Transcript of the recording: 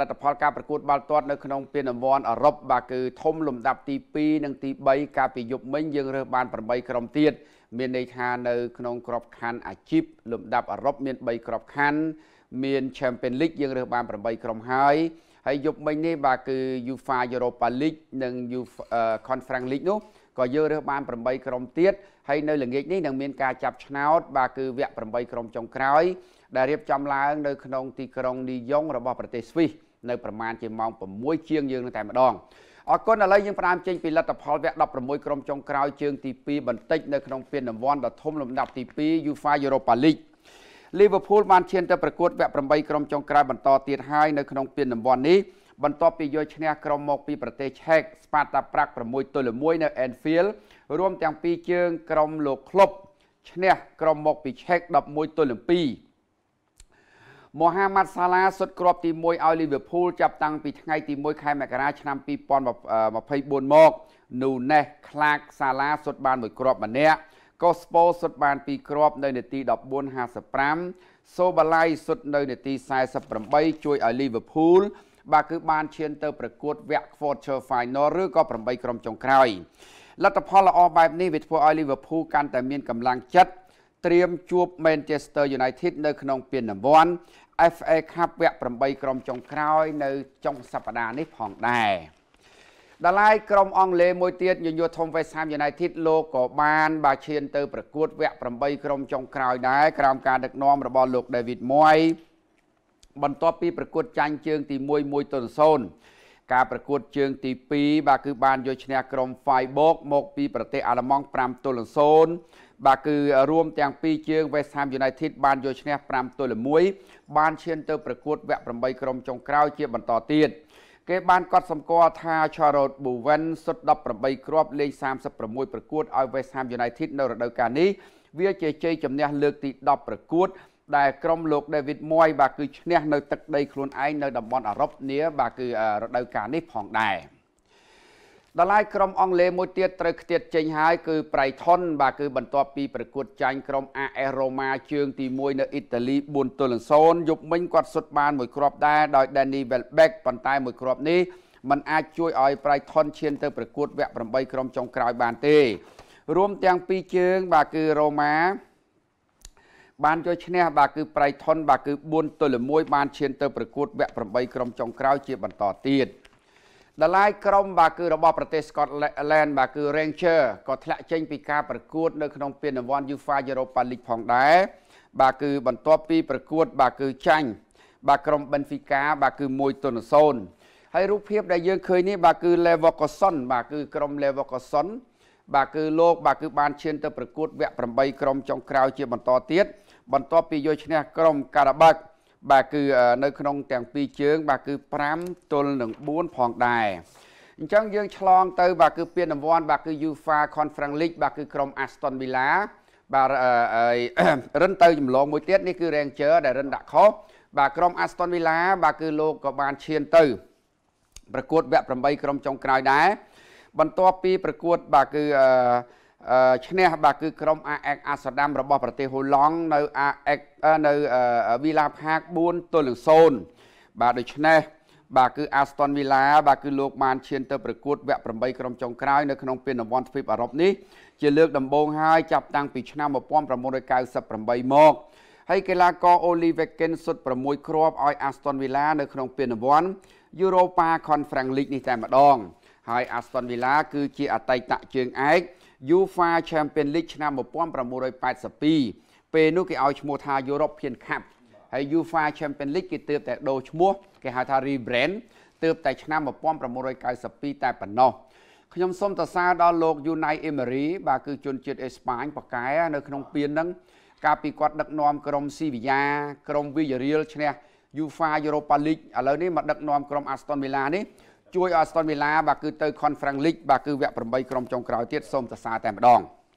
លទ្ធផលការប្រកួតបាល់ទាត់នៅក្នុងពានរង្វាន់អឺរ៉ុបបាទគឺធំលំដាប់ទី2និងទី3កាលពីយប់មិញយើងរើសបាន8ក្រុមទៀតមានន័យថានៅក្នុងក្របខ័ណ្ឌអាជីពលំដាប់អឺរ៉ុបមាន3ក្របខ័ណ្ឌមាន Champions League យើងរើសបាន8ក្រុមហើយហើយយប់មិញនេះបាទគឺ UEFA Europa League និង Conference League នោះក៏យើងរើសបាន8ក្រុមទៀតហើយនៅល្ងាចនេះនឹងមានការចាប់ឆ្នោតបាទគឺវគ្គ8ក្រុមចុងក្រោយដែលរៀបចំឡើងនៅក្នុង ទីក្រុងនីយ៉ុងរបស់ប្រទេសស្វីសនៅប្រមាណជាម៉ោង6ជាងយើងនឹងតែម្ដងអរគុណឥឡូវយើងផ្ដើមចេញពីលទ្ធផលវគ្គ16ក្រុមចុងក្រោយជើងទី2បន្តិចនៅក្នុងពានរង្វាន់ដ៏ធំលំដាប់ទី2 UEFA Europa League Liverpool បានឈានទៅប្រកួតវគ្គ8ក្រុមចុងក្រោយបន្តទៀតហើយនៅក្នុងពានរង្វាន់នេះបន្ទាប់ពីយកឈ្នះក្រុមមក ពីប្រទេសឆែកស្ប៉ាតាប្រាក់6ទល់1នៅ Anfield រួមទាំងពីរជើងក្រុមលោកក្លុបឈ្នះក្រុមមកពីឆែក11ទល់2មូហាម៉ាត់សាឡាសុតគ្រាប់ទី1ឲ្យលីវើពូល ចាប់តាំងពីថ្ងៃ ទី1ខែមករាឆ្នាំ2024មកនូណេសខ្លាកសាឡាសុតបានមួយគ្រាប់ម្នាក់កូស្ប៉ូសុតបាន2គ្រាប់នៅនាទី14:55សូបាឡៃសុតនៅនាទី48ជួយឲ្យលីវើពូលបាទគឺបានឈាន ទៅប្រកួតវគ្គ Quarter Final ឬក៏8ក្រុមចុងក្រោយលទ្ធផលល្អបែបនេះវាធ្វើឲ្យ Liverpool កាន់តែមានកម្លាំងចិត្តត្រៀមជួប Manchester United នៅក្នុងពានរង្វាន់ FA Cup វគ្គ8ក្រុមចុងក្រោយនៅចុងសប្តាហ៍នេះផងដែរដល់ឡាយក្រុមអង់គ្លេសមួយទៀតញញួរធំ West Ham United លោកក៏បាន បាឈានទៅប្រកួតវគ្គ8ក្រុមចុងក្រោយដែរក្រោមការដឹកនាំរបស់លោក David Moyes បន្ទាប់ពីប្រកួតចាញ់ជើងទី1 1ទៅ0ការប្រកួត ជើង ទី2បាទគឺបានយកឈ្នះក្រុម Freiburg មកពីប្រទេស អាល្លឺម៉ង់5ទល់នឹង0បាទគឺរួមទាំងពីរជើង West Ham United បានយកឈ្នះ5ទល់នឹង1បានឈាន ទៅប្រកួតវគ្គ8ក្រុមចុងក្រោយជាបន្តទៀតគេ បានកត់សម្គាល់ថា Charlotte Bowen សុទ្ធ18គ្រាប់លេខ36ប្រកួតឲ្យ West Ham United នៅរដូវកាលនេះវាជាជ័យជំនះលើកទី10ប្រកួតដែលក្រុមលោក David Moy បាទគឺឈ្នះនៅទឹកដីខ្លួនឯងនៅតំបន់អឺរ៉ុបនេះបាទគឺរដូវកាលនេះផងដែរដល់ឡាយក្រុមអង់គ្លេសមួយទៀតត្រូវខ្ទាតចេញហើយ គឺប្រៃថុនបាទគឺបន្ទាប់ពីប្រកួតចាញ់ក្រុម AS Roma ជើងទី1នៅអ៊ីតាលី4ទល់នឹង0យប់មិញគាត់សុទ្ធបានមួយគ្រាប់ដែរដោយ Danny Welbeck ប៉ុន្តែមួយគ្រាប់នេះมันអាចជួយឲ្យប្រៃថុនឈានទៅប្រកួតវគ្គ8ក្រុមចុងក្រោយបានទេ រួមទាំងពីរជើងបាទគឺ Roma បានយកឈ្នះ បាទគឺប្រៃថុនបាទគឺ4ទល់1បានឈានទៅប្រកួតវគ្គ8ក្រុមចុងក្រោយជាបន្តទៀតដឡាយក្រុម បាទគឺរបស់ប្រទេស Scotland បាទគឺ Ranger ក៏ធ្លាក់ចេញ ពីការប្រកួត នៅក្នុង ពានរង្វាន់ UEFA Europa League ផងដែរបាទគឺបន្ទាប់ពី ប្រកួត បាទគឺចាញ់បាទក្រុម Benfica បាទគឺ1ទល់0ហើយរូបភាព ដែលយើងឃើញនេះបាទគឺ Leverkusen បាទគឺក្រុម Leverkusen បាទគឺលោកបាទគឺបានឈានទៅប្រកួតវគ្គ8ក្រុមចុងក្រោយជាបន្តទៀតបន្ទាប់ពីយកឈ្នះក្រុមការ៉ាបាក់ បាទគឺនៅក្នុងទាំងពីរជើង បាទគឺ5ទល់នឹង4ផងដែរអញ្ចឹងយើងឆ្លងទៅ បាទគឺពានរង្វាន់បាទគឺ UEFA Conference League បាទគឺក្រុម Aston Villa បាទរិនទៅចម្លងមួយទៀតនេះគឺ Ranger ដែលរិនដាក់ខុសបាទក្រុម Aston Villa បាទគឺលោកក៏បានឈានទៅ ប្រកួតវគ្គ8ក្រុមចុងក្រោយដែរបន្ទាប់ពីប្រកួតបាទគឺអឺឈ្នះបាទគឺក្រុម AX អាសដាមរបស់ប្រទេសហូឡង់នៅ AX នៅវីឡាផាក4ទល់នឹង0បាទដូច្នេះ បាទគឺ Aston Villa បាទគឺលោកបានឈានទៅប្រកួតវគ្គ8ក្រុមចុងក្រោយនៅក្នុងពានរង្វាន់ទ្វីបអឺរ៉ុបនេះជាលើកដំបូងហើយចាប់តាំងពីឆ្នាំ1998មកហើយកីឡាករ Oli Watkins សុទ្ធ6គ្រាប់ឲ្យ Aston Villa នៅក្នុងពានរង្វាន់ Europa Conference League នេះតែម្ដងហើយ Aston Villa គឺជាអតីតជើងឯក UEFA Champions League ឆ្នាំ1982ពេលនោះគេឲ្យឈ្មោះថា European Cup ហើយ UEFA Champions League គេទើបតែដូរឈ្មោះគេហៅថា rebrand ទើបតែឆ្នាំ1992តែប៉ុណ្ណោះខ្ញុំសូមសរសើរដល់លោក Unai Emery បាទគឺជនជាតិអេស្ប៉ាញប៉ាកែនៅក្នុងពានហ្នឹងកាលពីគាត់ដឹកនាំក្រុម Sevilla ក្រុម Villarreal ឈ្នះ UEFA Europa League ឥឡូវនេះមកដឹកនាំក្រុម Aston Villa នេះជួយឲ្យ Aston Villa បាទគឺទៅ Conference League បាទគឺវគ្គ8ក្រុមចុងក្រោយទៀតសូមសរសើរតែម្ដង។